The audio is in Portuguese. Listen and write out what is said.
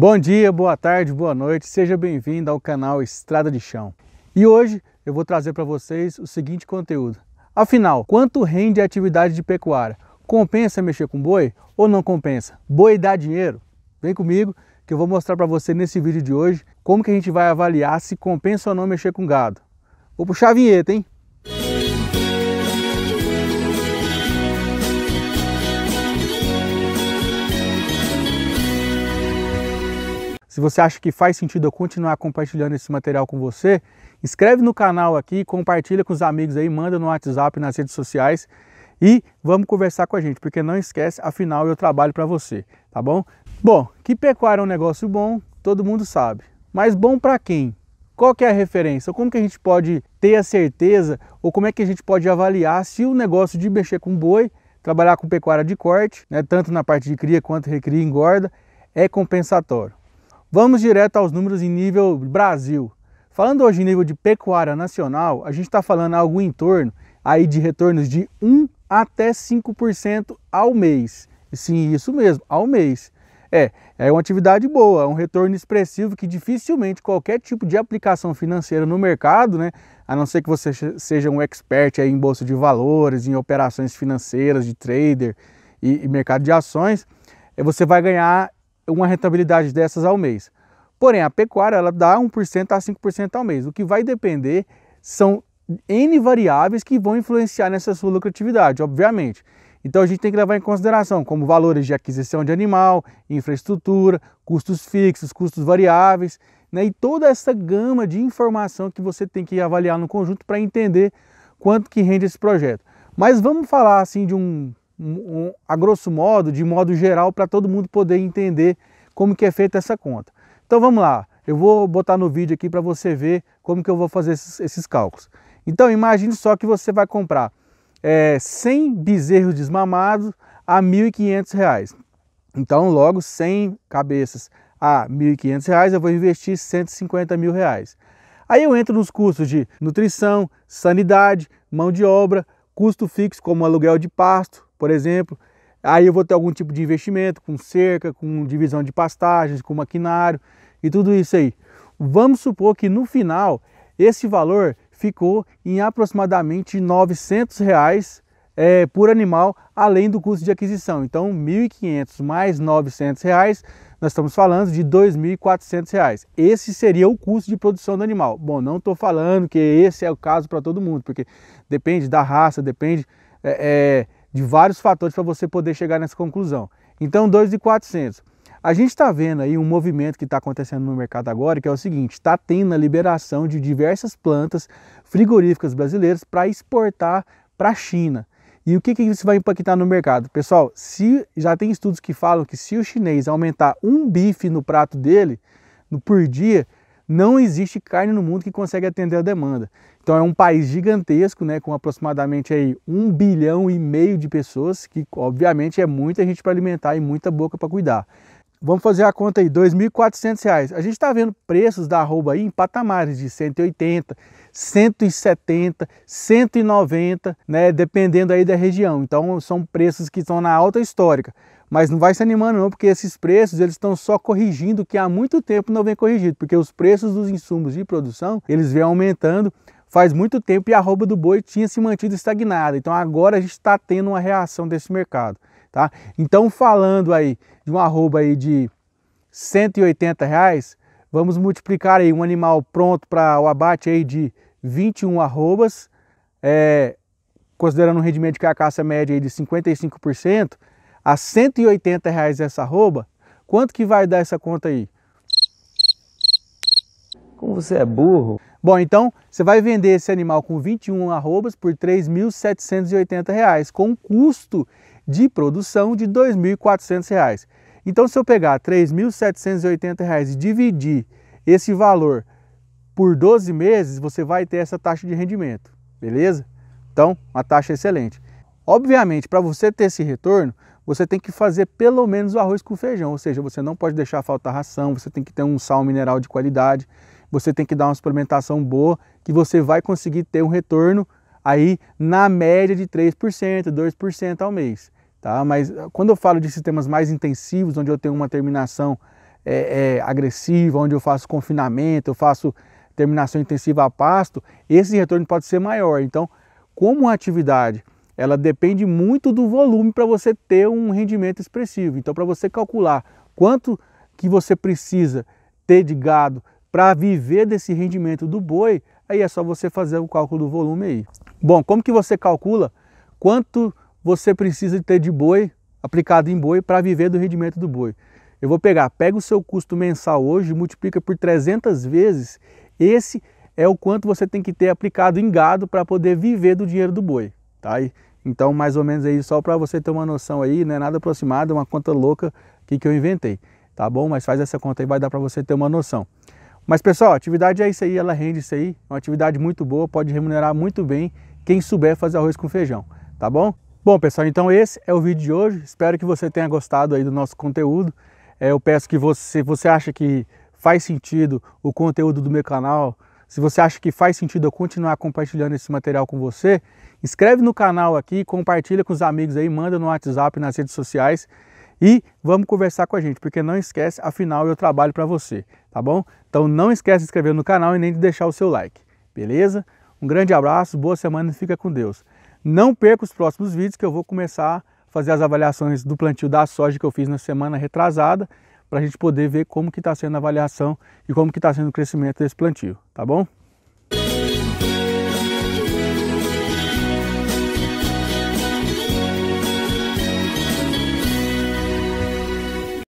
Bom dia, boa tarde, boa noite, seja bem-vindo ao canal Estrada de Chão. E hoje eu vou trazer para vocês o seguinte conteúdo. Afinal, quanto rende a atividade de pecuária? Compensa mexer com boi ou não compensa? Boi dá dinheiro? Vem comigo que eu vou mostrar para você nesse vídeo de hoje como que a gente vai avaliar se compensa ou não mexer com gado. Vou puxar a vinheta, hein? Se você acha que faz sentido eu continuar compartilhando esse material com você, inscreve no canal aqui, compartilha com os amigos aí, manda no WhatsApp, nas redes sociais e vamos conversar com a gente, porque não esquece, afinal eu trabalho para você, tá bom? Bom, que pecuária é um negócio bom, todo mundo sabe, mas bom para quem? Qual que é a referência? Como que a gente pode ter a certeza ou como é que a gente pode avaliar se o negócio de mexer com boi, trabalhar com pecuária de corte, né, tanto na parte de cria quanto recria e engorda, é compensatório? Vamos direto aos números em nível Brasil. Falando hoje em nível de pecuária nacional, a gente está falando algo em torno aí de retornos de 1 até 5% ao mês. Sim, isso mesmo, ao mês. É, é uma atividade boa, é um retorno expressivo que dificilmente qualquer tipo de aplicação financeira no mercado, né, a não ser que você seja um expert aí em bolsa de valores, em operações financeiras, de trader e, e mercado de ações, eh, você vai ganhar uma rentabilidade dessas ao mês. Porém, a pecuária ela dá 1% a 5% ao mês. O que vai depender são N variáveis que vão influenciar nessa sua lucratividade, obviamente. Então a gente tem que levar em consideração como valores de aquisição de animal, infraestrutura, custos fixos, custos variáveis, né? e toda essa gama de informação que você tem que avaliar no conjunto para entender quanto que rende esse projeto. Mas vamos falar assim de um um, a grosso modo, de modo geral, para todo mundo poder entender como que é feita essa conta. Então vamos lá, eu vou botar no vídeo aqui para você ver como que eu vou fazer esses, esses cálculos. Então imagine só que você vai comprar é, 100 bezerros desmamados a R$ 1.500. Então logo 100 cabeças a R$ 1.500 eu vou investir 150 mil reais. Aí eu entro nos custos de nutrição, sanidade, mão de obra, custo fixo como aluguel de pasto, por exemplo. Aí eu vou ter algum tipo de investimento com cerca, com divisão de pastagens, com maquinário e tudo isso aí. Vamos supor que no final esse valor ficou em aproximadamente 900 reais é, por animal, além do custo de aquisição. Então, 1.500 mais 900 reais, nós estamos falando de 2.400 reais. Esse seria o custo de produção do animal. Bom, não estou falando que esse é o caso para todo mundo, porque depende da raça, depende é, é, de vários fatores para você poder chegar nessa conclusão. Então, 2,400. A gente está vendo aí um movimento que está acontecendo no mercado agora, que é o seguinte: está tendo a liberação de diversas plantas frigoríficas brasileiras para exportar para a China. E o que, que isso vai impactar no mercado? Pessoal, se já tem estudos que falam que se o chinês aumentar um bife no prato dele no, por dia, não existe carne no mundo que consegue atender a demanda. Então é um país gigantesco, né, com aproximadamente aí um bilhão e meio de pessoas, que obviamente é muita gente para alimentar e muita boca para cuidar. Vamos fazer a conta aí, R$ 2.400. A gente está vendo preços da arroba aí em patamares de 180, 170, 190, né, dependendo aí da região. Então são preços que estão na alta histórica. Mas não vai se animando não, porque esses preços eles estão só corrigindo o que há muito tempo não vem corrigido, porque os preços dos insumos de produção, eles vêm aumentando faz muito tempo e a arroba do boi tinha se mantido estagnada. Então agora a gente está tendo uma reação desse mercado, tá? Então falando aí de uma arroba aí de 180 reais, vamos multiplicar aí um animal pronto para o abate aí de 21 arrobas, é, considerando um rendimento de carcaça média aí de 55%, a 180 reais essa arroba, quanto que vai dar essa conta aí? Como você é burro. Bom, então você vai vender esse animal com 21 arrobas por R$ reais, com um custo de produção de R$ 2.400. Então, se eu pegar R$ 3.780 e dividir esse valor por 12 meses, você vai ter essa taxa de rendimento, beleza? Então, uma taxa excelente. Obviamente, para você ter esse retorno, você tem que fazer pelo menos o arroz com feijão, ou seja, você não pode deixar faltar ração, você tem que ter um sal mineral de qualidade, você tem que dar uma suplementação boa, que você vai conseguir ter um retorno aí na média de 3%, 2% ao mês. Tá? Mas ah, quando eu falo de sistemas mais intensivos, onde eu tenho uma terminação é, é, agressiva, onde eu faço confinamento, eu faço terminação intensiva a pasto, esse retorno pode ser maior. Então, como a atividade ela depende muito do volume para você ter um rendimento expressivo. Então, para você calcular quanto que você precisa ter de gado para viver desse rendimento do boi, aí é só você fazer o cálculo do volume aí. Bom, como que você calcula quanto você precisa ter de boi aplicado em boi para viver do rendimento do boi? Eu vou pegar, pega o seu custo mensal hoje, multiplica por 300 vezes, esse é o quanto você tem que ter aplicado em gado para poder viver do dinheiro do boi, tá? aí? Então, mais ou menos aí, só para você ter uma noção aí, não é nada aproximado, é uma conta louca que, que eu inventei, tá bom? Mas faz essa conta aí, vai dar para você ter uma noção. Mas pessoal, a atividade é isso aí, ela rende isso aí, é uma atividade muito boa, pode remunerar muito bem quem souber fazer arroz com feijão, tá bom? Bom pessoal, então esse é o vídeo de hoje, espero que você tenha gostado aí do nosso conteúdo. É, eu peço que você, se você acha que faz sentido o conteúdo do meu canal, se você acha que faz sentido eu continuar compartilhando esse material com você, inscreve no canal aqui, compartilha com os amigos aí, manda no WhatsApp, nas redes sociais e vamos conversar com a gente, porque não esquece, afinal eu trabalho para você, tá bom? Então não esquece de se inscrever no canal e nem de deixar o seu like, beleza? Um grande abraço, boa semana e fica com Deus. Não perca os próximos vídeos que eu vou começar a fazer as avaliações do plantio da soja que eu fiz na semana retrasada para a gente poder ver como que está sendo a avaliação e como que está sendo o crescimento desse plantio, tá bom?